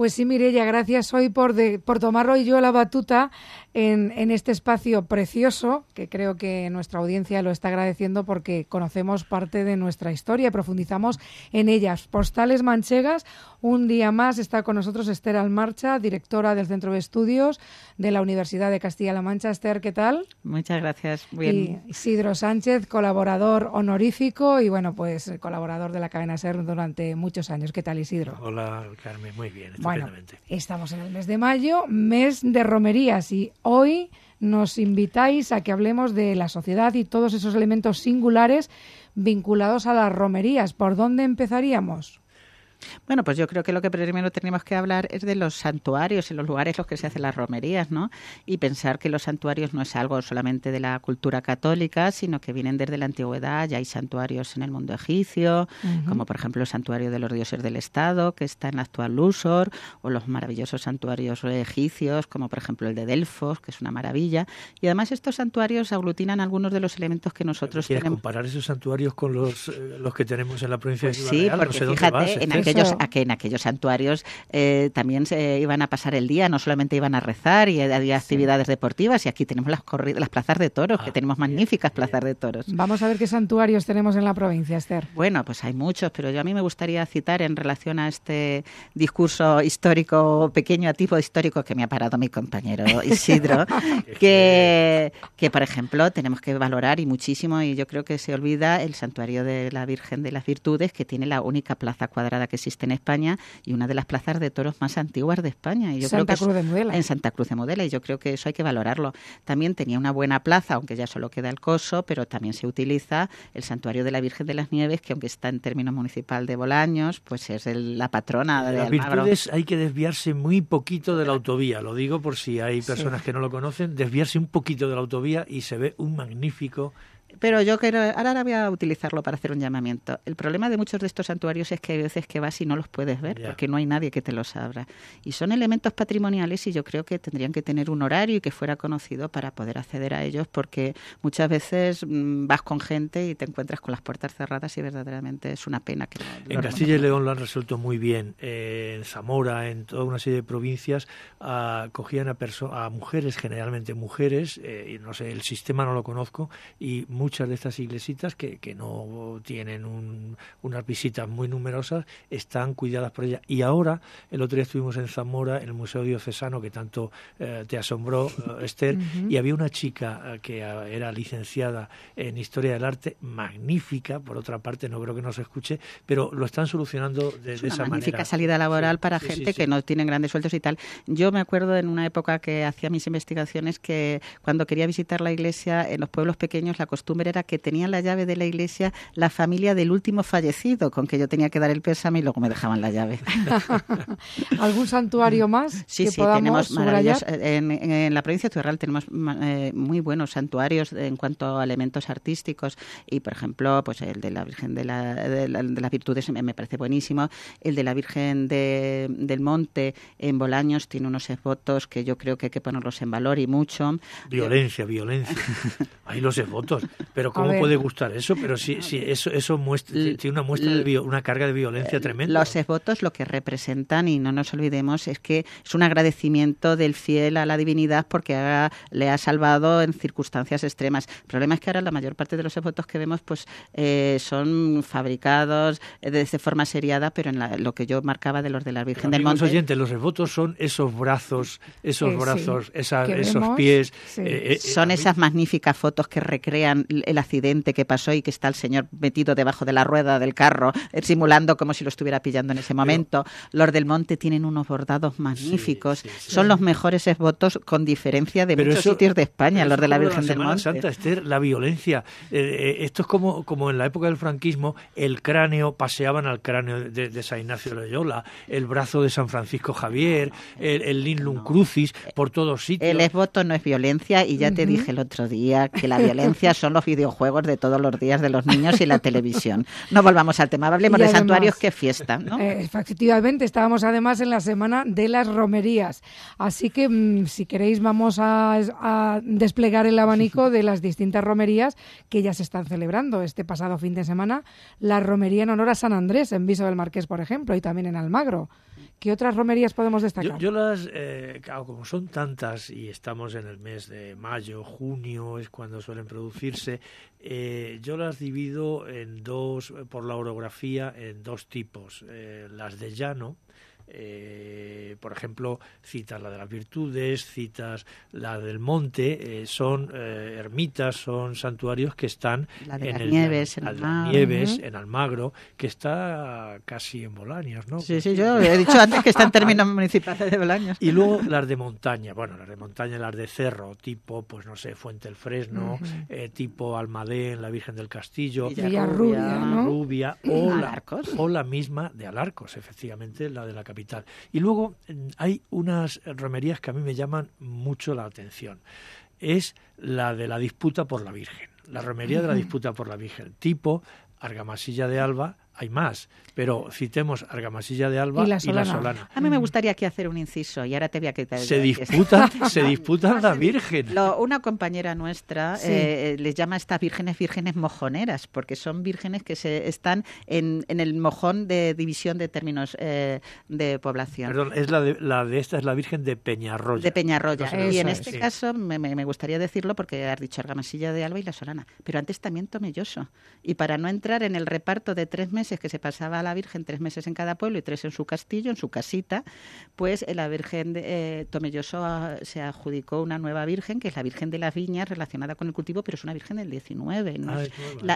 Pues sí, Mirella, gracias hoy por, de, por tomar hoy yo la batuta en, en, este espacio precioso, que creo que nuestra audiencia lo está agradeciendo porque conocemos parte de nuestra historia, profundizamos en ellas. Postales Manchegas, un día más está con nosotros Esther Almarcha, directora del Centro de Estudios de la Universidad de Castilla-La Mancha. Esther, ¿qué tal? Muchas gracias, bien. Isidro Sánchez, colaborador honorífico y bueno, pues colaborador de la cadena SER durante muchos años. ¿Qué tal, Isidro? Hola, Carmen, muy bien estamos en el mes de mayo, mes de romerías, y hoy nos invitáis a que hablemos de la sociedad y todos esos elementos singulares vinculados a las romerías. ¿Por dónde empezaríamos? Bueno, pues yo creo que lo que primero tenemos que hablar es de los santuarios y los lugares en los que se hacen las romerías, ¿no? Y pensar que los santuarios no es algo solamente de la cultura católica, sino que vienen desde la antigüedad, ya hay santuarios en el mundo egipcio, como por ejemplo el santuario de los dioses del Estado, que está en la actual Lusor, o los maravillosos santuarios egipcios, como por ejemplo el de Delfos, que es una maravilla. Y además estos santuarios aglutinan algunos de los elementos que nosotros ¿Quieres tenemos. comparar esos santuarios con los, eh, los que tenemos en la provincia de pues Ciudad sí, fíjate, ¿eh? aquellos, que en aquellos santuarios eh, también se iban a pasar el día, no solamente iban a rezar y había actividades deportivas. Y aquí tenemos las, las plazas de toros, que ah, tenemos magníficas plazas de toros. Vamos a ver qué santuarios tenemos en la provincia, Esther. Bueno, pues hay muchos, pero yo a mí me gustaría citar en relación a este discurso histórico, pequeño a tipo histórico que me ha parado mi compañero Isidro, que, que por ejemplo tenemos que valorar y muchísimo, y yo creo que se olvida el santuario de la Virgen de las Virtudes, que tiene la única plaza cuadrada que existe en España y una de las plazas de toros más antiguas de España. Y yo Santa creo que Cruz de Modela. En Santa Cruz de Modela, y yo creo que eso hay que valorarlo. También tenía una buena plaza, aunque ya solo queda el coso, pero también se utiliza el santuario de la Virgen de las Nieves, que aunque está en términos municipal de Bolaños, pues es la patrona de, Las hay que desviarse muy poquito de la autovía, lo digo por si hay personas que no lo conocen, desviarse un poquito de la autovía y se ve un magnífico pero yo quiero, ahora voy a utilizarlo para hacer un llamamiento. El problema de muchos de estos santuarios es que hay veces que vas y no los puedes ver, porque no hay nadie que te los abra. Y son elementos patrimoniales y yo creo que tendrían que tener un horario y que fuera conocido para poder acceder a ellos, porque muchas veces mm, vas con gente y te encuentras con las puertas cerradas y verdaderamente es una pena que... en Castilla y León lo han resuelto muy bien. Eh, en Zamora, en toda una serie de provincias, ah, cogían a, a mujeres, generalmente mujeres, eh, no sé, el sistema no lo conozco, y muchas de estas iglesitas que, no tienen unas visitas muy numerosas están cuidadas por ella. Y ahora, el otro día estuvimos en Zamora, en el Museo Diocesano, que tanto eh, te asombró, eh, Esther, y había una chica eh, que era licenciada en Historia del Arte, magnífica, por otra parte, no creo que nos escuche, pero lo están solucionando de, es magnífica salida laboral para gente que no tiene grandes sueltos y tal. Yo me acuerdo en una época que hacía mis investigaciones que cuando quería visitar la iglesia en los pueblos pequeños la costumbre era que tenía la llave de la iglesia la familia del último fallecido, con que yo tenía que dar el pésame y luego me dejaban la llave. ¿Algún santuario más? Sí, sí, tenemos maravillas. En, la provincia de Tuerral tenemos mm, eh, muy buenos santuarios en cuanto a elementos artísticos y, por ejemplo, pues el de la Virgen de, la, de, las Virtudes me, parece buenísimo, el de la Virgen del Monte en Bolaños tiene unos esbotos que yo creo que hay que ponerlos en valor y mucho. Violencia, violencia. hay los esbotos. Pero ¿cómo puede gustar eso? Pero si, si eso, eso muestra, tiene una muestra una carga de violencia eh, tremenda. Los exvotos lo que representan, y no nos olvidemos, es que es un agradecimiento del fiel a la divinidad porque le ha salvado en circunstancias extremas. El problema es que ahora la mayor parte de los exvotos que vemos pues eh, son fabricados eh, de forma seriada, pero en lo que yo marcaba de los de la Virgen del Monte. Oyentes, los exvotos son esos brazos, esos brazos, esos pies. son esas magníficas fotos que recrean el accidente que pasó y que está el señor metido debajo de la rueda del carro, eh, simulando como si lo estuviera pillando en ese momento. los del Monte tienen unos bordados magníficos. Son los mejores esbotos con diferencia de muchos sitios de España, los de la Virgen del Monte. Santa la violencia. Eh, eh, esto es como, como en la época del franquismo, el cráneo, paseaban al cráneo de, San Ignacio de Loyola, el brazo de San Francisco Javier, el, Lin Crucis, por todos sitios. El esboto no es violencia y ya te dije el otro día que la violencia son videojuegos de todos los días de los niños y la televisión. No volvamos al tema, hablemos de santuarios que fiesta. ¿no? Eh, efectivamente, estábamos además en la semana de las romerías. Así que mm, si queréis vamos a, a desplegar el abanico de las distintas romerías que ya se están celebrando este pasado fin de semana. La romería en honor a San Andrés, en Viso del Marqués, por ejemplo, y también en Almagro. ¿Qué otras romerías podemos destacar? Yo, las, eh, como son tantas y estamos en el mes de mayo, junio, es cuando suelen producirse, eh, yo las divido en dos, por la orografía, en dos tipos. Eh, las de llano, eh, por ejemplo, citas la de las virtudes, citas la del monte, eh, son eh, ermitas, son santuarios que están en nieves, en, Almagro, que está casi en Bolaños, ¿no? Sí, sí, yo he dicho antes que está en términos municipales de Bolaños. Y luego las de montaña, bueno, las de montaña, las de cerro, tipo, pues no sé, Fuente el Fresno, eh, tipo Almadén, la Virgen del Castillo, Rubia, o, mm, o la misma de Alarcos, efectivamente, la de la capital y luego mm, hay unas romerías que a mí me llaman mucho la atención. Es la de la disputa por la Virgen, la romería de la disputa por la Virgen, tipo Argamasilla de Alba, hay más, pero citemos Argamasilla de Alba y la, Solana. A mí me gustaría aquí hacer un inciso y ahora te voy a quitar. Se disputa se disputa la Virgen. una compañera nuestra eh, les llama a estas vírgenes vírgenes mojoneras porque son vírgenes que se están en, el mojón de división de términos eh, de población. Perdón, es la de, esta es la Virgen de Peñarroya. De y en este caso me, me, gustaría decirlo porque has dicho Argamasilla de Alba y la Solana, pero antes también Tomelloso y para no entrar en el reparto de tres meses es que se pasaba a la Virgen, tres meses en cada pueblo y tres en su castillo, en su casita, pues eh, la Virgen de eh, Tomelloso ah, se adjudicó una nueva Virgen, que es la Virgen de las Viñas, relacionada con el cultivo, pero es una Virgen del 19. Ah,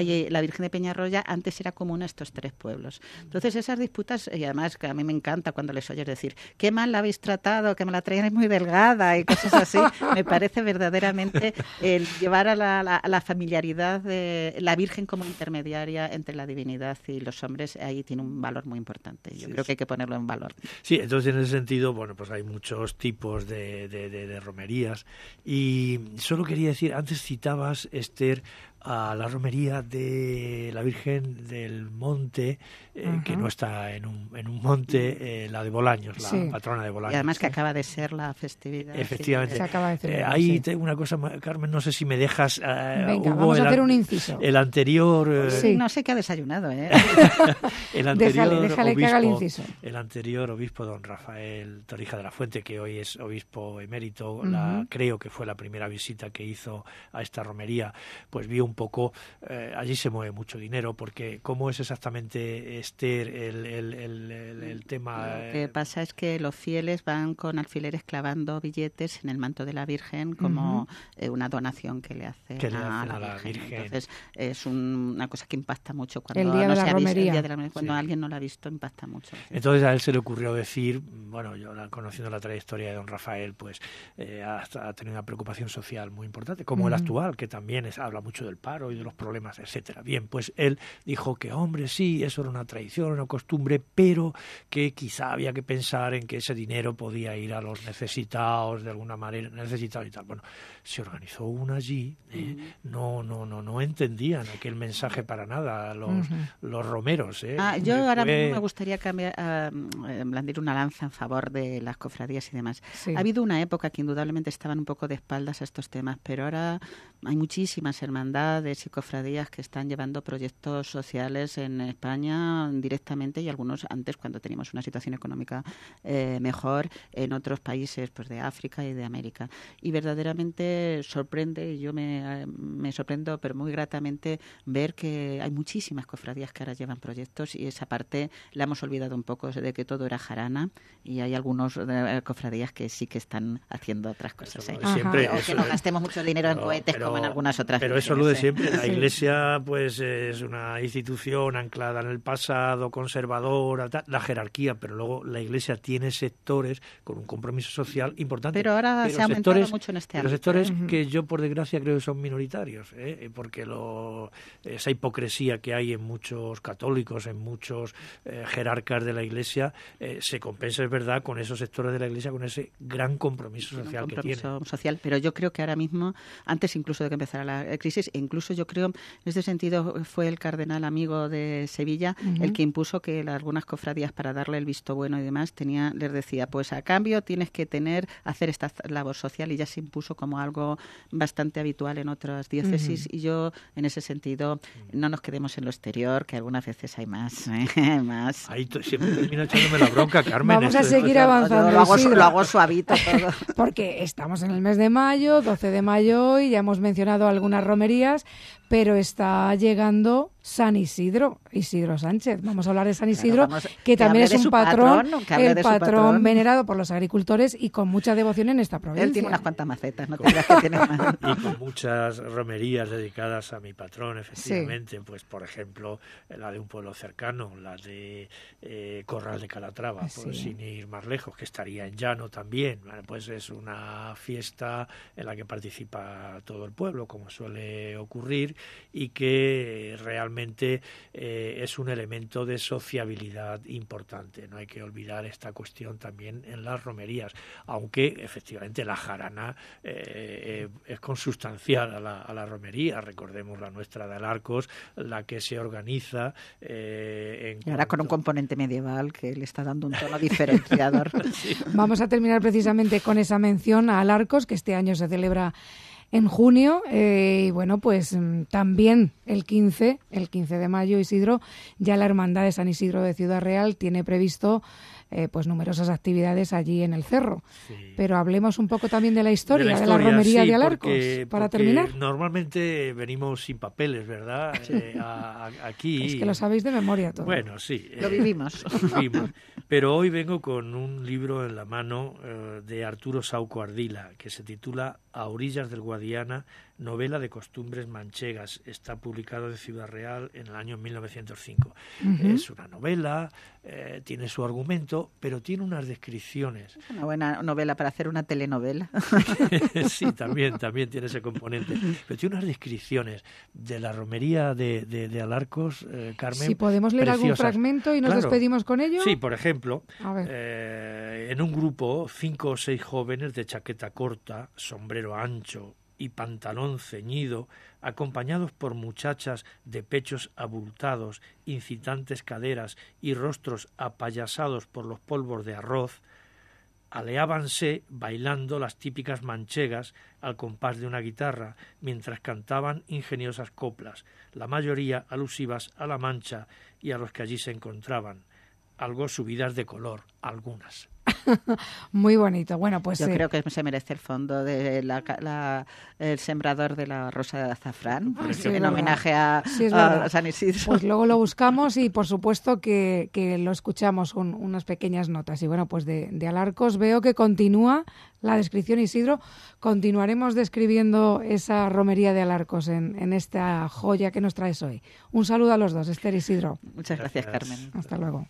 eh, la, Virgen de Peñarroya antes era común a estos tres pueblos. Entonces esas disputas, y además que a mí me encanta cuando les oyes decir, qué mal la habéis tratado, que me la traían muy delgada y cosas así, me parece verdaderamente el llevar a la, la familiaridad de la Virgen como intermediaria entre la divinidad y los hombres ahí tiene un valor muy importante. Yo creo que hay que ponerlo en valor. Sí, entonces en ese sentido, bueno, pues hay muchos tipos de, de romerías. Y solo quería decir, antes citabas, Esther, a la romería de la Virgen del Monte, eh, que no está en un, en un monte, eh, la de Bolaños, la patrona de Bolaños. Y además que acaba de ser la festividad. Efectivamente. acaba de ser eh, ahí tengo una cosa, Carmen, no sé si me dejas. vamos el, a hacer un inciso. El anterior. No sé qué ha desayunado, el anterior déjale, obispo, el inciso. El anterior obispo, don Rafael Torija de la Fuente, que hoy es obispo emérito, creo que fue la primera visita que hizo a esta romería, pues vio un poco, eh, allí se mueve mucho dinero, porque ¿cómo es exactamente este el, el, el, tema? Lo eh? que pasa es que los fieles van con alfileres clavando billetes en el manto de la Virgen como eh, una donación que le hace a, la, Virgen. Entonces es una cosa que impacta mucho cuando cuando alguien no la ha visto impacta mucho. Entonces a él se le ocurrió decir, bueno, yo conociendo la trayectoria de don Rafael, pues ha, tenido una preocupación social muy importante, como el actual, que también es, habla mucho del paro y de los problemas, etcétera. Bien, pues él dijo que, hombre, sí, eso era una traición, una costumbre, pero que quizá había que pensar en que ese dinero podía ir a los necesitados de alguna manera, necesitados y tal. Bueno, se organizó una allí, ¿eh? no, no, no, no entendían aquel mensaje para nada los, los romeros. ¿eh? Ah, yo ahora mismo me gustaría cambiar, blandir em, una lanza en favor de las cofradías y demás. Ha habido una época que indudablemente estaban un poco de espaldas a estos temas, pero ahora hay muchísimas hermandades de psicofradías que están llevando proyectos sociales en España directamente y algunos antes cuando teníamos una situación económica eh, mejor en otros países pues de África y de América. Y verdaderamente sorprende, y yo me, me sorprendo, pero muy gratamente ver que hay muchísimas cofradías que ahora llevan proyectos y esa parte la hemos olvidado un poco de que todo era jarana y hay algunos eh, cofradías que sí que están haciendo otras cosas. ¿eh? Siempre o que no gastemos mucho dinero en cohetes como en algunas otras. Pero eso, siempre. La Iglesia pues es una institución anclada en el pasado, conservadora, la jerarquía, pero luego la Iglesia tiene sectores con un compromiso social importante. Pero ahora se ha aumentado mucho en este año. Los sectores que yo por desgracia creo que son minoritarios, ¿eh? porque lo, esa hipocresía que hay en muchos católicos, en muchos eh, jerarcas de la Iglesia, eh, se compensa, es verdad, con esos sectores de la Iglesia, con ese gran compromiso social que tiene. social, pero yo creo que ahora mismo, antes incluso de que empezara la crisis, en incluso yo creo, en este sentido, fue el cardenal amigo de Sevilla el que impuso que algunas cofradías para darle el visto bueno y demás tenía, les decía, pues a cambio tienes que tener, hacer esta labor social y ya se impuso como algo bastante habitual en otras diócesis y yo en ese sentido mm. no nos quedemos en lo exterior, que algunas veces hay más. ¿eh? más. Ahí siempre termina echándome la bronca, Carmen. Vamos a seguir avanzando. Lo hago, suavito Porque estamos en el mes de mayo, 12 de mayo, y ya hemos mencionado algunas romerías pero está llegando San Isidro, Isidro Sánchez. Vamos a hablar de San Isidro, que también es un patrón, el patrón, venerado por los agricultores y con mucha devoción en esta provincia. Él tiene unas cuantas macetas, no Y con muchas romerías dedicadas a mi patrón, efectivamente. Pues, por ejemplo, la de un pueblo cercano, la de eh, Corral de Calatrava, ah, sin ir más lejos, que estaría en Llano también. pues es una fiesta en la que participa todo el pueblo, como suele ocurrir, y que realmente eh, es un elemento de sociabilidad importante. No hay que olvidar esta cuestión también en las romerías, aunque efectivamente la jarana eh, eh, es consustancial a la, a la, romería. Recordemos la nuestra de Alarcos, la que se organiza. en y ahora con un componente medieval que le está dando un tono diferenciador. Vamos a terminar precisamente con esa mención a Alarcos, que este año se celebra en junio. Eh, y bueno, pues mm, también el 15, el 15 de mayo, Isidro, ya la Hermandad de San Isidro de Ciudad Real tiene previsto eh, pues numerosas actividades allí en el cerro. Pero hablemos un poco también de la historia de la, romería de Alarcos, para terminar. Normalmente venimos sin papeles, ¿verdad? Eh, aquí. Es que lo sabéis de memoria todo. Bueno, sí. lo eh, vivimos. vivimos. Pero hoy vengo con un libro en la mano de Arturo Sauco Ardila, que se titula A orillas del Guadiana, novela de costumbres manchegas. Está publicado en Ciudad Real en el año 1905. Es una novela, eh, tiene su argumento, pero tiene unas descripciones. Una buena novela para hacer una telenovela. sí, también, también tiene ese componente. Pero tiene unas descripciones de la romería de, de, Alarcos, eh, Carmen. Si podemos leer algún fragmento y nos despedimos con ello. Sí, por ejemplo, eh, en un grupo, cinco o seis jóvenes de chaqueta corta, sombrero ancho, y pantalón ceñido, acompañados por muchachas de pechos abultados, incitantes caderas y rostros apayasados por los polvos de arroz, aleábanse bailando las típicas manchegas al compás de una guitarra, mientras cantaban ingeniosas coplas, la mayoría alusivas a la Mancha y a los que allí se encontraban, algo subidas de color algunas. Muy bonito. Bueno, pues yo eh, creo que se merece el fondo de el sembrador de la rosa de azafrán ah, en homenaje a, San Isidro. Pues luego lo buscamos y por supuesto que, lo escuchamos con unas pequeñas notas. Y bueno, pues de, Alarcos veo que continúa la descripción Isidro. Continuaremos describiendo esa romería de Alarcos en, esta joya que nos traes hoy. Un saludo a los dos, Esther Isidro. Muchas gracias. Carmen. Hasta luego.